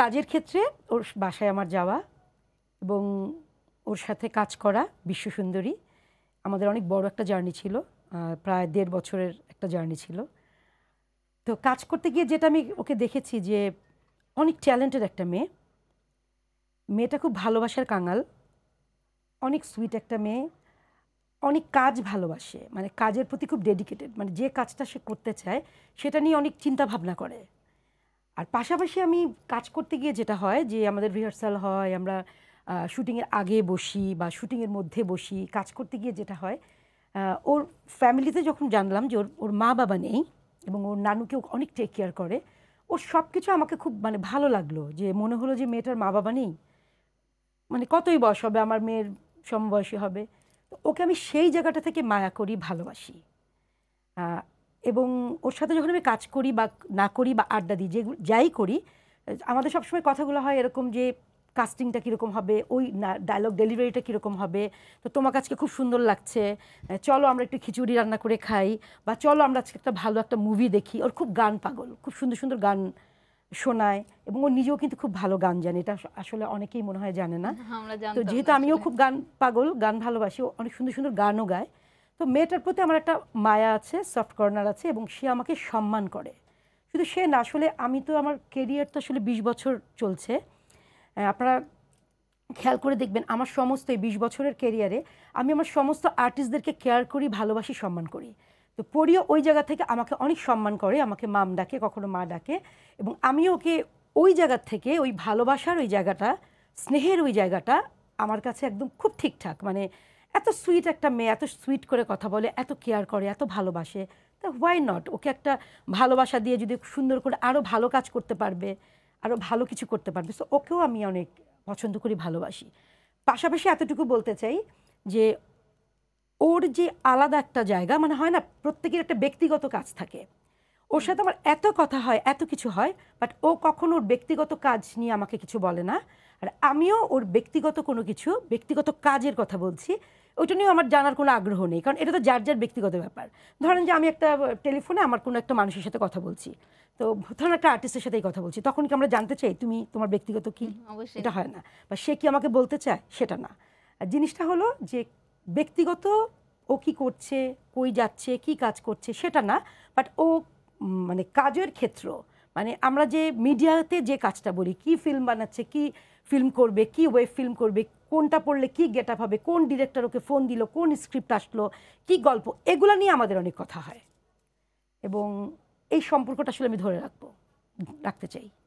কাজের ক্ষেত্রে ওর বাসায় আমার যাওয়া এবং ওর সাথে কাজ করা বিশ্ব সুন্দরী আমাদের অনেক বড় একটা জার্নি ছিল প্রায় দেড় বছরের একটা জার্নি ছিল তো কাজ করতে গিয়ে যেটা আমি ওকে দেখেছি যে অনেক ট্যালেন্টেড একটা মেয়ে মেয়েটা খুব ভালোবাসার কাঙাল অনেক সুইট একটা মেয়ে অনেক কাজ ভালোবাসে মানে কাজের প্রতি খুব ডেডিকেটেড মানে যে কাজটা সে করতে চায় সেটা নিয়ে অনেক চিন্তা ভাবনা করে আর পাশাপাশি আমি কাজ করতে গিয়ে যেটা হয় যে আমাদের রিহার্সাল হয় আমরা শুটিংয়ের আগে বসি বা শুটিংয়ের মধ্যে বসি কাজ করতে গিয়ে যেটা হয় ওর ফ্যামিলিতে যখন জানলাম যে ওর ওর মা বাবা নেই এবং ওর নানুকেও অনেক টেক কেয়ার করে ওর সব কিছু আমাকে খুব মানে ভালো লাগলো যে মনে হলো যে মেয়েটার মা বাবা নেই মানে কতই বয়স হবে আমার মেয়ের সমবয়সী হবে ওকে আমি সেই জায়গাটা থেকে মায়া করি ভালোবাসি এবং ওর সাথে যখন আমি কাজ করি বা না করি বা আড্ডা দিই যে যাই করি আমাদের সবসময় কথাগুলো হয় এরকম যে কাস্টিংটা কীরকম হবে ওই ডায়লগ ডেলিভারিটা কীরকম হবে তো তোমার কাছে খুব সুন্দর লাগছে চলো আমরা একটু খিচুড়ি রান্না করে খাই বা চলো আমরা আজকে একটা ভালো একটা মুভি দেখি ওর খুব গান পাগল খুব সুন্দর সুন্দর গান শোনায় এবং ও নিজেও কিন্তু খুব ভালো গান জানে এটা আসলে অনেকেই মনে হয় জানে না হ্যাঁ, তো যেহেতু আমিও খুব গান পাগল গান ভালোবাসি অনেক সুন্দর সুন্দর গানও গায় তো মেয়েটার প্রতি আমার একটা মায়া আছে সফট কর্নার আছে এবং সে আমাকে সম্মান করে শুধু সে না আসলে আমি তো আমার কেরিয়ার তো আসলে বিশ বছর চলছে আপনারা খেয়াল করে দেখবেন আমার সমস্ত এই বিশ বছরের কেরিয়ারে আমি আমার সমস্ত আর্টিস্টদেরকে কেয়ার করি ভালোবাসি সম্মান করি তো পড়িও ওই জায়গা থেকে আমাকে অনেক সম্মান করে আমাকে মাম ডাকে কখনো মা ডাকে এবং আমি ওকে ওই জায়গা থেকে ওই ভালোবাসার ওই জায়গাটা স্নেহের ওই জায়গাটা আমার কাছে একদম খুব ঠিকঠাক মানে এত সুইট একটা মেয়ে এত সুইট করে কথা বলে এত কেয়ার করে এত ভালোবাসে তা হোয়াই নট ওকে একটা ভালোবাসা দিয়ে যদি সুন্দর করে আরও ভালো কাজ করতে পারবে আরও ভালো কিছু করতে পারবে সো ওকেও আমি অনেক পছন্দ করি ভালোবাসি পাশাপাশি এতটুকু বলতে চাই যে ওর যে আলাদা একটা জায়গা মানে হয় না প্রত্যেকের একটা ব্যক্তিগত কাজ থাকে ওর সাথে আমার এত কথা হয় এত কিছু হয় বাট ও কখনো ওর ব্যক্তিগত কাজ নিয়ে আমাকে কিছু বলে না আর আমিও ওর ব্যক্তিগত কোনো কিছু ব্যক্তিগত কাজের কথা বলছি ওইটা নিয়েও আমার জানার কোনো আগ্রহ নেই কারণ এটা তো যার যার ব্যক্তিগত ব্যাপার ধরেন যে আমি একটা টেলিফোনে আমার কোনো একটা মানুষের সাথে কথা বলছি তো ধরেন একটা আর্টিস্টের সাথেই কথা বলছি তখন কি আমরা জানতে চাই তুমি তোমার ব্যক্তিগত কি এটা হয় না বা সে কি আমাকে বলতে চায় সেটা না জিনিসটা হলো যে ব্যক্তিগত ও কি করছে কই যাচ্ছে কি কাজ করছে সেটা না বাট ও মানে কাজের ক্ষেত্র মানে আমরা যে মিডিয়াতে যে কাজটা বলি কি ফিল্ম বানাচ্ছে কি ফিল্ম করবে কি ওয়েব ফিল্ম করবে কোনটা পড়লে কি গেট আপ হবে কোন ডিরেক্টর ওকে ফোন দিল কোন স্ক্রিপ্ট আসলো কি গল্প এগুলো নিয়ে আমাদের অনেক কথা হয় এবং এই সম্পর্কটা আসলে আমি ধরে রাখবো রাখতে চাই